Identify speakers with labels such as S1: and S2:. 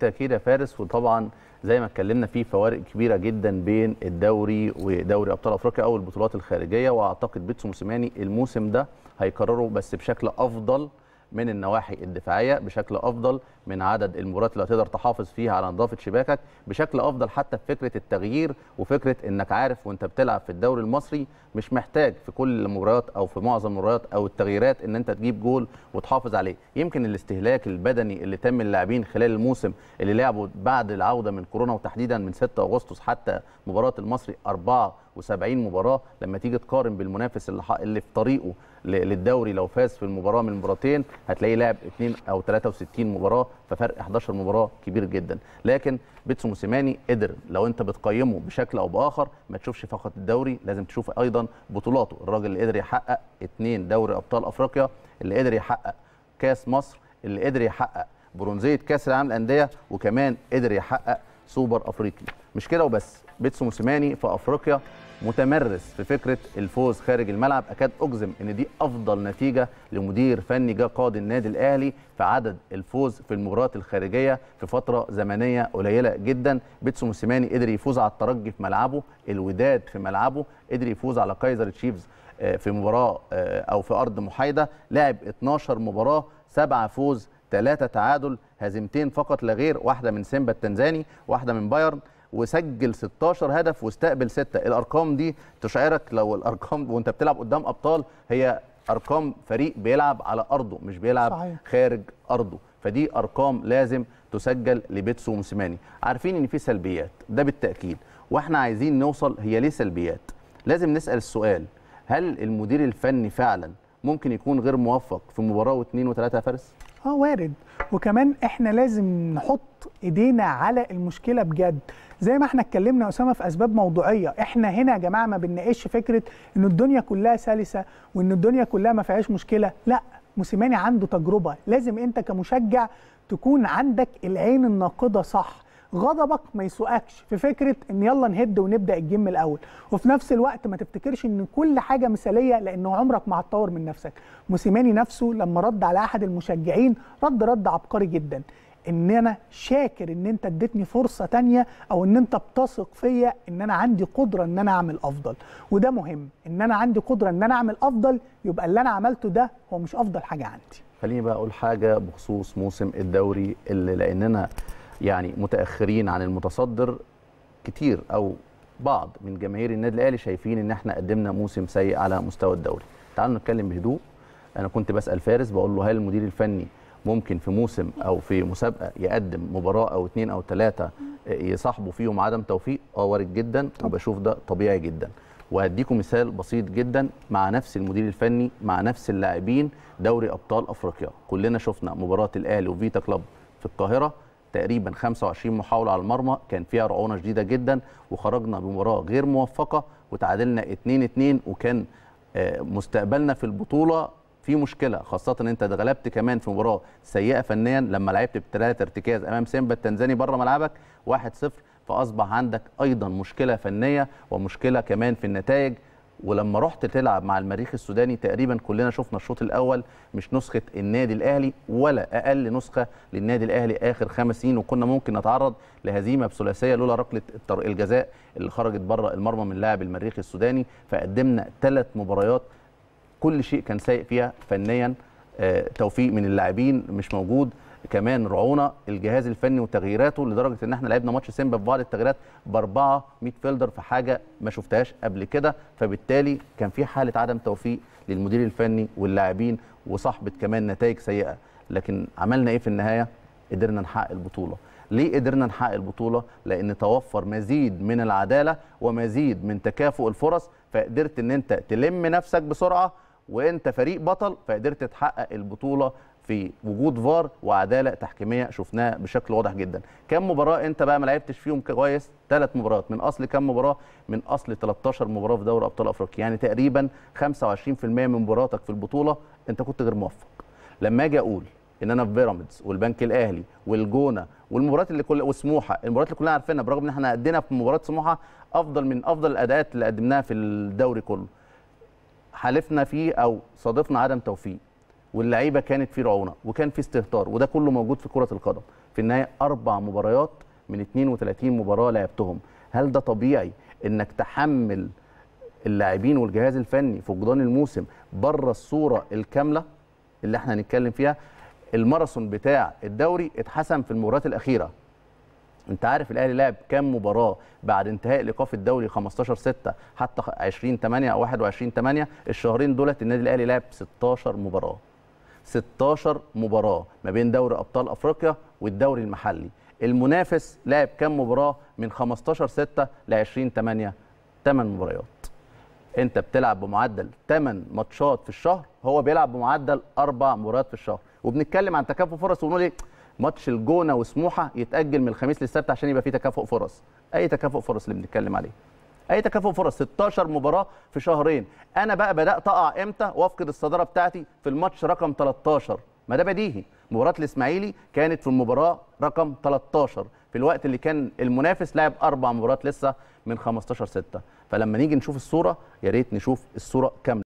S1: بالتاكيد يا فارس وطبعا زي ما اتكلمنا في فوارق كبيره جدا بين الدوري ودوري ابطال افريقيا او البطولات الخارجيه واعتقد بيتسو موسيماني الموسم ده هيكرره بس بشكل افضل من النواحي الدفاعيه بشكل افضل من عدد المباريات اللي هتقدر تحافظ فيها على نظافه شباكك بشكل افضل حتى في فكره التغيير وفكره انك عارف وانت بتلعب في الدوري المصري مش محتاج في كل المباريات او في معظم المباريات او التغييرات ان انت تجيب جول وتحافظ عليه يمكن الاستهلاك البدني اللي تم اللاعبين خلال الموسم اللي لعبوا بعد العوده من كورونا وتحديدا من 6 اغسطس حتى مباراه المصري 4 و70 مباراه لما تيجي تقارن بالمنافس اللي, اللي في طريقه للدوري لو فاز في المباراه من المباراتين هتلاقيه لعب 2 او 63 مباراه ففرق 11 مباراه كبير جدا لكن بيتسو موسيماني قدر لو انت بتقيمه بشكل او باخر ما تشوفش فقط الدوري لازم تشوف ايضا بطولاته الراجل اللي قدر يحقق اثنين دوري ابطال افريقيا اللي قدر يحقق كاس مصر اللي قدر يحقق برونزيه كاس العالم الأندية وكمان قدر يحقق سوبر افريقي مش كده وبس بيتسو موسيماني في افريقيا متمرس في فكره الفوز خارج الملعب اكاد اجزم ان دي افضل نتيجه لمدير فني جه قاد النادي الاهلي في عدد الفوز في المباريات الخارجيه في فتره زمنيه قليله جدا بيتسو موسيماني قدر يفوز على الترجي في ملعبه الوداد في ملعبه قدر يفوز على كايزر تشيفز آه، في مباراه آه، او في ارض محايده لعب 12 مباراه سبعه فوز ثلاثه تعادل هزيمتين فقط لا غير واحده من سيمبا التنزاني واحده من بايرن وسجل 16 هدف واستقبل 6 الارقام دي تشعرك لو الارقام وانت بتلعب قدام ابطال هي ارقام فريق بيلعب على ارضه مش بيلعب صحيح. خارج ارضه فدي ارقام لازم تسجل لبيتسو موسيماني عارفين ان في سلبيات ده بالتاكيد واحنا عايزين نوصل هي ليه سلبيات لازم نسال السؤال هل المدير الفني فعلا ممكن يكون غير موفق في مباراه واثنين وثلاثه يا فارس
S2: اه وارد وكمان احنا لازم نحط ايدينا على المشكله بجد زي ما احنا اتكلمنا اسامه في اسباب موضوعيه احنا هنا يا جماعه ما بنناقش فكره ان الدنيا كلها سلسه وان الدنيا كلها ما فيهاش مشكله لا موسيماني عنده تجربه لازم انت كمشجع تكون عندك العين الناقده صح غضبك ما يسوقكش في فكره ان يلا نهد ونبدا الجيم من الاول وفي نفس الوقت ما تفتكرش ان كل حاجه مثاليه لانه عمرك ما هتطور من نفسك موسيماني نفسه لما رد على احد المشجعين رد رد عبقري جدا ان انا شاكر ان انت اديتني فرصه تانية او ان انت بتثق فيا ان انا عندي قدره ان انا اعمل افضل وده مهم ان انا عندي قدره ان انا اعمل افضل يبقى اللي انا عملته ده هو مش افضل حاجه عندي
S1: خليني بقى اقول حاجه بخصوص موسم الدوري اللي لاننا يعني متاخرين عن المتصدر كتير او بعض من جماهير النادي الاهلي شايفين ان احنا قدمنا موسم سيء على مستوى الدوري تعالوا نتكلم بهدوء انا كنت بسال فارس بقول له هل المدير الفني ممكن في موسم او في مسابقه يقدم مباراه او اثنين او ثلاثه يصاحبوا فيهم عدم توفيق اه وارد جدا وبشوف ده طبيعي جدا وهديكم مثال بسيط جدا مع نفس المدير الفني مع نفس اللاعبين دوري ابطال افريقيا كلنا شفنا مباراه الاهلي وفيتا كلوب في القاهره تقريبا 25 محاوله على المرمى كان فيها رعونه شديده جدا وخرجنا بمباراه غير موفقه وتعادلنا 2-2 وكان آه، مستقبلنا في البطوله في مشكله خاصه ان انت اتغلبت كمان في مباراه سيئه فنيا لما لعبت بثلاث ارتكاز امام سيمبا التنزاني بره ملعبك 1-0 فاصبح عندك ايضا مشكله فنيه ومشكله كمان في النتائج ولما رحت تلعب مع المريخ السوداني تقريبا كلنا شفنا الشوط الاول مش نسخه النادي الاهلي ولا اقل نسخه للنادي الاهلي اخر خمس سنين وكنا ممكن نتعرض لهزيمه بثلاثيه لولا ركله الجزاء اللي خرجت بره المرمى من لاعب المريخ السوداني فقدمنا ثلاث مباريات كل شيء كان سيء فيها فنيا آه، توفيق من اللاعبين مش موجود كمان رعونه الجهاز الفني وتغييراته لدرجه ان احنا لعبنا ماتش سيمبا ببعض التغييرات باربعه 100 فيلدر في حاجه ما شفتهاش قبل كده فبالتالي كان في حاله عدم توفيق للمدير الفني واللاعبين وصاحبه كمان نتائج سيئه لكن عملنا ايه في النهايه قدرنا نحقق البطوله ليه قدرنا نحقق البطوله لان توفر مزيد من العداله ومزيد من تكافؤ الفرص فقدرت ان انت تلم نفسك بسرعه وانت فريق بطل فقدرت تحقق البطوله في وجود فار وعداله تحكيميه شفناها بشكل واضح جدا كم مباراه انت بقى ما لعبتش فيهم كويس ثلاث مباريات من اصل كم مباراه من اصل 13 مباراه في دوري ابطال افريقيا يعني تقريبا 25% من مباراتك في البطوله انت كنت غير موفق لما اجي اقول ان انا في بيراميدز والبنك الاهلي والجونه والمباريات اللي كل وسموحه المباريات اللي كلنا عارفينها برغم ان احنا ادينا في مباراه سموحه افضل من افضل الاداءات اللي قدمناها في الدوري كله حالفنا فيه او صادفنا عدم توفيق واللعيبه كانت في رعونه وكان في استهتار وده كله موجود في كره القدم في النهايه اربع مباريات من 32 مباراه لعبتهم هل ده طبيعي انك تحمل اللاعبين والجهاز الفني فقدان الموسم بره الصوره الكامله اللي احنا هنتكلم فيها الماراثون بتاع الدوري اتحسم في المباريات الاخيره انت عارف الاهلي لعب كام مباراه بعد انتهاء الايقاف الدوري 15 6 حتى 20 8 او 21 8 الشهرين دولت النادي الاهلي لعب 16 مباراه 16 مباراه ما بين دوري ابطال افريقيا والدوري المحلي المنافس لعب كام مباراه من 15 6 ل 20 8 8 مباريات انت بتلعب بمعدل 8 ماتشات في الشهر هو بيلعب بمعدل 4 مباريات في الشهر وبنتكلم عن تكافؤ فرص ونقول ايه ماتش الجونه وسموحه يتاجل من الخميس للسبت عشان يبقى فيه تكافؤ فرص اي تكافؤ فرص اللي بنتكلم عليه اي تكافؤ فرص 16 مباراه في شهرين انا بقى بدات اقع امتى وافقد الصداره بتاعتي في الماتش رقم 13 ما ده بديهي مباراه الاسماعيلي كانت في المباراه رقم 13 في الوقت اللي كان المنافس لعب اربع مباريات لسه من 15 6 فلما نيجي نشوف الصوره يا ريت نشوف الصوره كامله